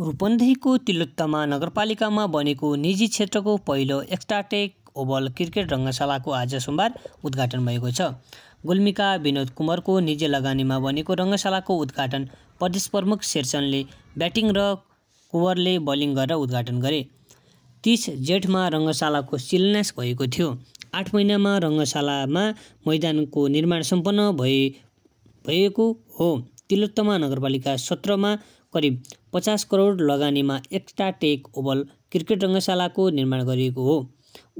रूपन्देहीको तिलोत्तमा नगरपालिकामा बनेको निजी क्षेत्रको पहिलो एक्स्टाटेक ओभल क्रिकेट रङ्गशालाको आज सोमबार उद्घाटन भएको छ गुल्मिका विनोद कुमारको निजी लगानीमा बनेको रङ्गशालाको उद्घाटन प्रदेश प्रमुख शेरचनले ब्याटिङ र कुवरले बलिङ गरेर उद्घाटन गरे तिस जेठमा रङ्गशालाको शिलान्यास भएको थियो आठ महिनामा रङ्गशालामा मैदानको निर्माण सम्पन्न भए भएको हो तिलोत्तमा नगरपालिका सत्रमा करिब पचास करोड लगानीमा एक्स्ट्रा टेक ओभल क्रिकेट रङ्गशालाको निर्माण गरिएको हो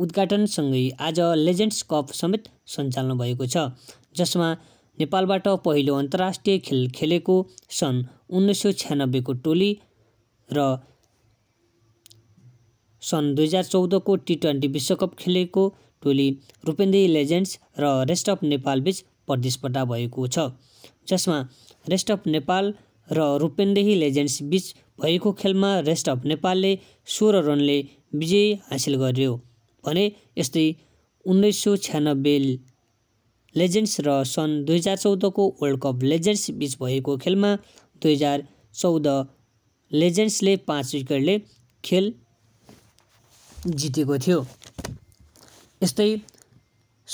उद्घाटनसँगै आज लेजेन्ड्स कप समेत सञ्चालन भएको छ जसमा नेपालबाट पहिलो अन्तर्राष्ट्रिय खेल खेलेको सन् उन्नाइस सय छ्यानब्बेको टोली र सन् दुई हजार चौधको टी ट्वेन्टी विश्वकप खेलेको टोली रूपेन्दी लेजेन्ड्स र रेस्ट अफ नेपालबीच प्रतिस्पर्धा भएको छ जसमा रेस्ट अफ नेपाल र रूपेन्देही लेजेन्ड्स बिच भएको खेलमा रेस्ट अफ नेपालले सोह्र रनले विजय हासिल गर्यो भने यस्तै उन्नाइस सौ छ्यानब्बे लेजेन्ड्स र सन् दुई हजार चौधको वर्ल्ड कप लेजेन्ड्स बिच भएको खेलमा दुई हजार चौध लेजेन्ड्सले पाँच विकेटले खेल जितेको थियो यस्तै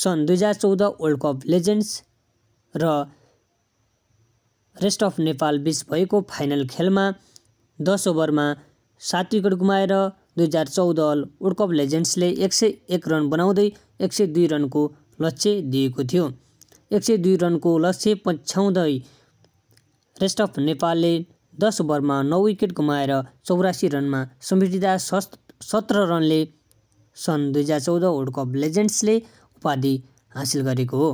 सन् दुई हजार चौध वर्ल्ड कप लेजेन्ड्स र रेस्ट अफ नेपाल बिच भएको फाइनल खेलमा दस ओभरमा सात विकेट गुमाएर दुई हजार चौध अल वर्ल्ड कप लेजेन्ड्सले एक सय एक रन बनाउँदै एक सय दुई रनको लक्ष्य दिएको थियो एक सय दुई रनको लक्ष्य पछ्याउँदै रेस्ट अफ नेपालले दस ओभरमा नौ विकेट गुमाएर चौरासी रनमा समेटिँदा सत्र रनले सन् दुई हजार चौध वर्ल्ड कप लेजेन्ड्सले उपाधि हासिल गरेको हो